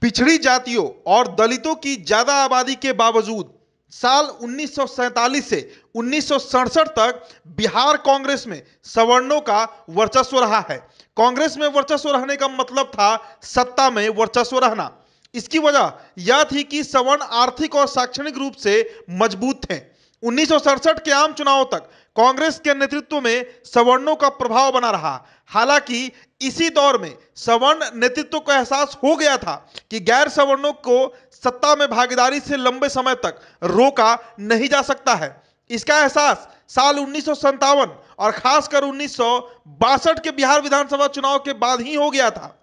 पिछड़ी जातियों और दलितों की ज़्यादा आबादी के बावजूद साल उन्नीस से उन्नीस तक बिहार कांग्रेस में सवर्णों का वर्चस्व रहा है कांग्रेस में वर्चस्व रहने का मतलब था सत्ता में वर्चस्व रहना इसकी वजह यह थी कि सवर्ण आर्थिक और शैक्षणिक रूप से मजबूत थे उन्नीस के आम चुनाव तक कांग्रेस के नेतृत्व में सवर्णों का प्रभाव बना रहा हालांकि इसी दौर में सवर्ण नेतृत्व को एहसास हो गया था कि गैर सवर्णों को सत्ता में भागीदारी से लंबे समय तक रोका नहीं जा सकता है इसका एहसास साल उन्नीस और खासकर उन्नीस के बिहार विधानसभा चुनाव के बाद ही हो गया था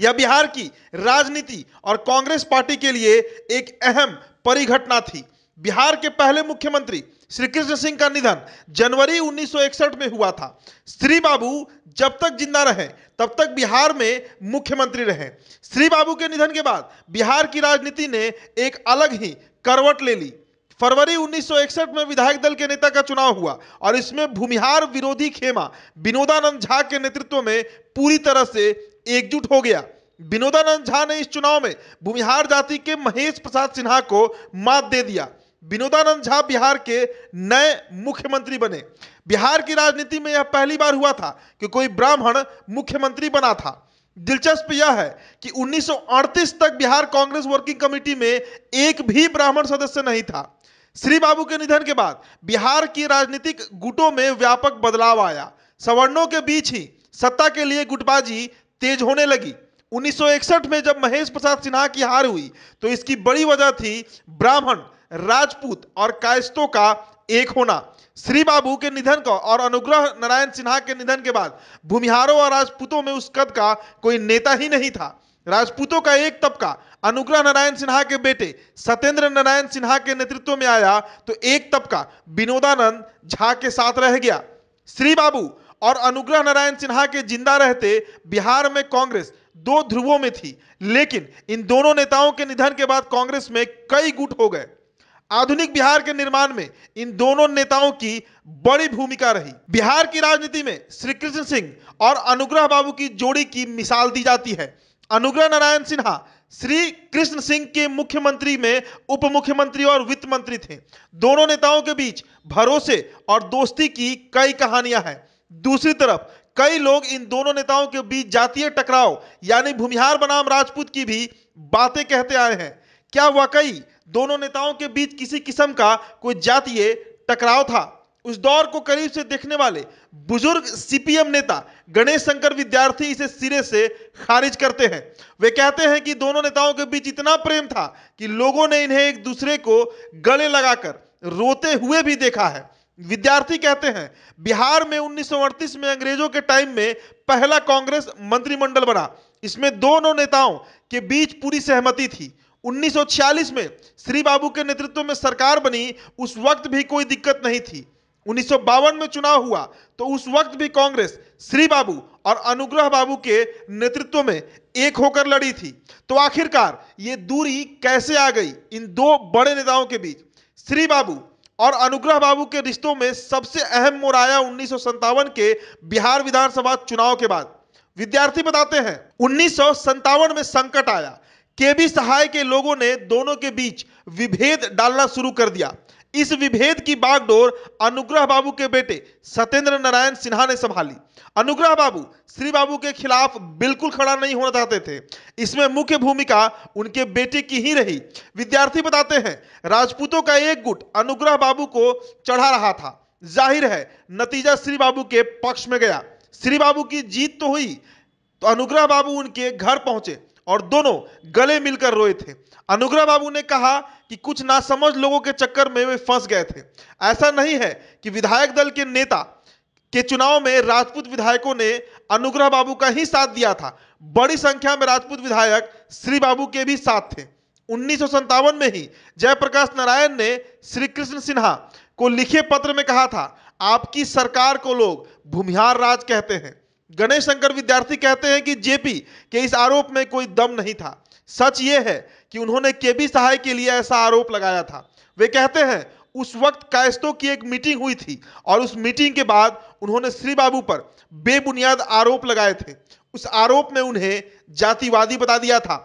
यह बिहार की राजनीति और कांग्रेस पार्टी के लिए एक अहम परिघटना थी बिहार के पहले मुख्यमंत्री श्री कृष्ण सिंह का निधन जनवरी 1961 में हुआ था श्री बाबू जब तक जिंदा रहे तब तक बिहार में मुख्यमंत्री रहे श्री बाबू के निधन के बाद बिहार की राजनीति ने एक अलग ही करवट ले ली फरवरी 1961 में विधायक दल के नेता का चुनाव हुआ और इसमें भूमिहार विरोधी खेमा विनोदानंद झा के नेतृत्व में पूरी तरह से एकजुट हो गया विनोदानंद झा ने इस चुनाव में भूमिहार जाति के महेश प्रसाद सिन्हा को मात दे दिया विनोदानंद झा बिहार के नए मुख्यमंत्री बने बिहार की राजनीति में यह पहली बार हुआ था कि कोई ब्राह्मण मुख्यमंत्री बना था दिलचस्प यह है कि 1938 तक बिहार कांग्रेस वर्किंग कमेटी में एक भी ब्राह्मण सदस्य नहीं था श्री बाबू के निधन के बाद बिहार की राजनीतिक गुटों में व्यापक बदलाव आया सवर्णों के बीच ही सत्ता के लिए गुटबाजी तेज होने लगी 1961 में जब महेश प्रसाद सिन्हा की हार हुई तो इसकी बड़ी वजह थी ब्राह्मण राजपूत और कायस्तों का एक होना श्री बाबू के निधन का और अनुग्रह नारायण सिन्हा के निधन के बाद भूमिहारों और राजपूतों में उस कद का कोई नेता ही नहीं था राजपूतों का एक तबका अनुग्रह नारायण सिन्हा के बेटे सत्येंद्र नारायण सिन्हा के नेतृत्व में आया तो एक तबका विनोदानंद झा के साथ रह गया श्री बाबू और अनुग्रह नारायण सिन्हा के जिंदा रहते बिहार में कांग्रेस दो ध्रुवों में थी लेकिन इन दोनों नेताओं के निधन के बाद कांग्रेस में कई गुट हो गए आधुनिक बिहार के निर्माण में इन दोनों नेताओं की बड़ी भूमिका रही बिहार की राजनीति में श्री कृष्ण सिंह और अनुग्रह बाबू की जोड़ी की मिसाल दी जाती है अनुग्रह नारायण सिन्हा श्री कृष्ण सिंह के मुख्यमंत्री में उप मुख्यमंत्री और वित्त मंत्री थे दोनों नेताओं के बीच भरोसे और दोस्ती की कई कहानियां हैं दूसरी तरफ कई लोग इन दोनों नेताओं के बीच जातीय टकराव यानी भूमिहार बनाम राजपूत की भी बातें कहते आए हैं क्या वाकई दोनों नेताओं के बीच किसी किस्म का कोई जातीय टकराव था उस दौर को करीब से देखने वाले बुजुर्ग सीपीएम नेता गणेश शंकर विद्यार्थी इसे सिरे से खारिज करते हैं वे कहते हैं कि दोनों नेताओं के बीच इतना प्रेम था कि लोगों ने इन्हें एक दूसरे को गले लगाकर रोते हुए भी देखा है विद्यार्थी कहते हैं बिहार में उन्नीस में अंग्रेजों के टाइम में पहला कांग्रेस मंत्रिमंडल बना इसमें दोनों नेताओं के बीच पूरी सहमति थी 1946 में श्री बाबू के नेतृत्व में सरकार बनी उस वक्त भी कोई दिक्कत नहीं थी उन्नीस में चुनाव हुआ तो उस वक्त भी कांग्रेस श्री बाबू और अनुग्रह बाबू के नेतृत्व में एक होकर लड़ी थी तो आखिरकार ये दूरी कैसे आ गई इन दो बड़े नेताओं के बीच श्री बाबू और अनुग्रह बाबू के रिश्तों में सबसे अहम मोड़ आया उन्नीस के बिहार विधानसभा चुनाव के बाद विद्यार्थी बताते हैं उन्नीस में संकट आया केबी सहाय के लोगों ने दोनों के बीच विभेद डालना शुरू कर दिया इस विभेद की बागडोर अनुग्रह बाबू के बेटे सत्येंद्र नारायण सिन्हा ने संभाली अनुग्रह बाबू श्री बाबू के खिलाफ बिल्कुल खड़ा नहीं होना चाहते थे इसमें मुख्य भूमिका उनके बेटे की ही रही विद्यार्थी बताते हैं राजपूतों का एक गुट अनुग्रह बाबू को चढ़ा रहा था जाहिर है नतीजा श्री बाबू के पक्ष में गया श्री बाबू की जीत तो हुई तो अनुग्रह बाबू उनके घर पहुंचे और दोनों गले मिलकर रोए थे अनुग्रह बाबू ने कहा कि कुछ नासमझ लोगों के चक्कर में वे फंस गए थे ऐसा नहीं है कि विधायक दल के नेता के चुनाव में राजपूत विधायकों ने अनुग्रह बाबू का ही साथ दिया था बड़ी संख्या में राजपूत विधायक श्री बाबू के भी साथ थे उन्नीस में ही जयप्रकाश नारायण ने श्री कृष्ण सिन्हा को लिखे पत्र में कहा था आपकी सरकार को लोग भूमिहार राज कहते हैं गणेश शंकर विद्यार्थी कहते हैं कि जेपी के इस आरोप में कोई दम नहीं था सच ये है कि उन्होंने केबी सहाय के लिए ऐसा आरोप लगाया था वे कहते हैं उस वक्त कायस्तों की एक मीटिंग हुई थी और उस मीटिंग के बाद उन्होंने श्री बाबू पर बेबुनियाद आरोप लगाए थे उस आरोप में उन्हें जातिवादी बता दिया था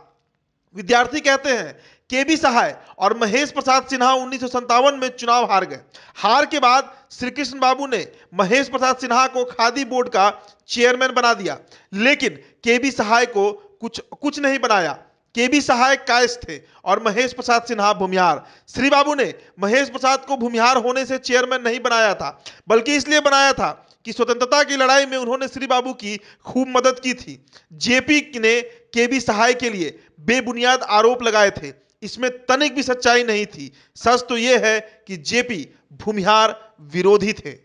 विद्यार्थी कहते हैं के बी सहाय और महेश प्रसाद सिन्हा उन्नीस में चुनाव हार गए हार के बाद श्री कृष्ण बाबू ने महेश प्रसाद सिन्हा को खादी बोर्ड का चेयरमैन बना दिया लेकिन के बी सहाय को कुछ कुछ नहीं बनाया के बी सहाय कायस थे और महेश प्रसाद सिन्हा भूमिहार श्री बाबू ने महेश प्रसाद को भूमिहार होने से चेयरमैन नहीं बनाया था बल्कि इसलिए बनाया था कि स्वतंत्रता की लड़ाई में उन्होंने श्री बाबू की खूब मदद की थी जेपी ने के बी सहाय के लिए बेबुनियाद आरोप लगाए थे इसमें तनिक भी सच्चाई नहीं थी सच तो यह है कि जेपी भूमिहार विरोधी थे